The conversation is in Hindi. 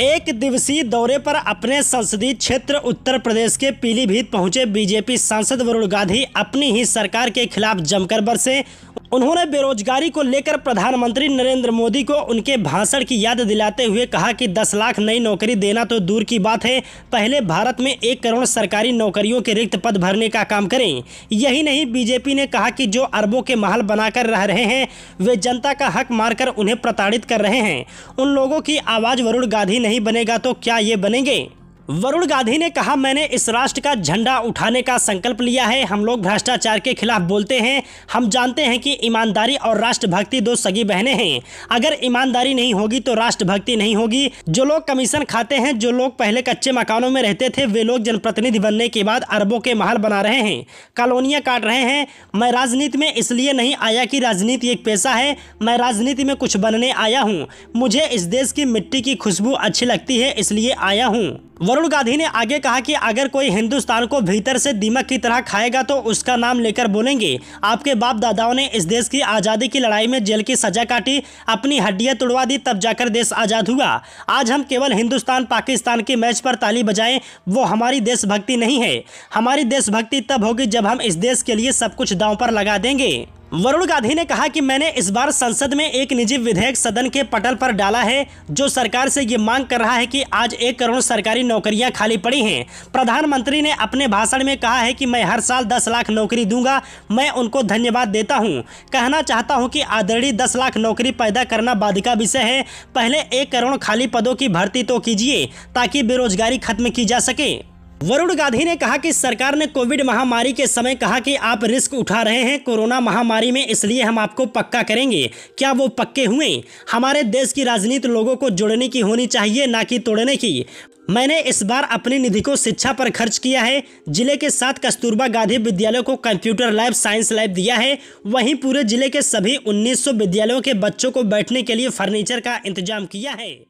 एक दिवसीय दौरे पर अपने संसदीय क्षेत्र उत्तर प्रदेश के पीलीभीत पहुंचे बीजेपी सांसद वरुण गांधी अपनी ही सरकार के खिलाफ जमकर बरसे उन्होंने बेरोजगारी को लेकर प्रधानमंत्री नरेंद्र मोदी को उनके भाषण की याद दिलाते हुए कहा कि 10 लाख नई नौकरी देना तो दूर की बात है पहले भारत में एक करोड़ सरकारी नौकरियों के रिक्त पद भरने का काम करें यही नहीं बीजेपी ने कहा कि जो अरबों के महल बनाकर रह रहे हैं वे जनता का हक मारकर उन्हें प्रताड़ित कर रहे हैं उन लोगों की आवाज़ वरुण गांधी ने नहीं बनेगा तो क्या ये बनेंगे वरुण गांधी ने कहा मैंने इस राष्ट्र का झंडा उठाने का संकल्प लिया है हम लोग भ्रष्टाचार के खिलाफ बोलते हैं हम जानते हैं कि ईमानदारी और राष्ट्रभक्ति दो सगी बहनें हैं अगर ईमानदारी नहीं होगी तो राष्ट्रभक्ति नहीं होगी जो लोग कमीशन खाते हैं जो लोग पहले कच्चे मकानों में रहते थे वे लोग जनप्रतिनिधि बनने के बाद अरबों के महल बना रहे हैं कॉलोनियाँ काट रहे हैं मैं राजनीति में इसलिए नहीं आया कि राजनीति एक पैसा है मैं राजनीति में कुछ बनने आया हूँ मुझे इस देश की मिट्टी की खुशबू अच्छी लगती है इसलिए आया हूँ वरुण गांधी ने आगे कहा कि अगर कोई हिंदुस्तान को भीतर से दीमक की तरह खाएगा तो उसका नाम लेकर बोलेंगे आपके बाप दादाओं ने इस देश की आज़ादी की लड़ाई में जेल की सजा काटी अपनी हड्डियां तुड़वा दी तब जाकर देश आज़ाद हुआ आज हम केवल हिंदुस्तान पाकिस्तान के मैच पर ताली बजाएं वो हमारी देशभक्ति नहीं है हमारी देशभक्ति तब होगी जब हम इस देश के लिए सब कुछ दाव पर लगा देंगे वरुण गांधी ने कहा कि मैंने इस बार संसद में एक निजी विधेयक सदन के पटल पर डाला है जो सरकार से ये मांग कर रहा है कि आज एक करोड़ सरकारी नौकरियां खाली पड़ी हैं प्रधानमंत्री ने अपने भाषण में कहा है कि मैं हर साल दस लाख नौकरी दूंगा मैं उनको धन्यवाद देता हूं कहना चाहता हूं कि आदरणीय दस लाख नौकरी पैदा करना बाधिका विषय है पहले एक करोड़ खाली पदों की भर्ती तो कीजिए ताकि बेरोजगारी खत्म की जा सके वरुण गांधी ने कहा कि सरकार ने कोविड महामारी के समय कहा कि आप रिस्क उठा रहे हैं कोरोना महामारी में इसलिए हम आपको पक्का करेंगे क्या वो पक्के हुए हमारे देश की राजनीति लोगों को जोड़ने की होनी चाहिए ना कि तोड़ने की मैंने इस बार अपनी निधि को शिक्षा पर खर्च किया है जिले के साथ कस्तूरबा गांधी विद्यालय को कंप्यूटर लैब साइंस लैब दिया है वहीं पूरे जिले के सभी 1900 विद्यालयों के बच्चों को बैठने के लिए फर्नीचर का इंतजाम किया है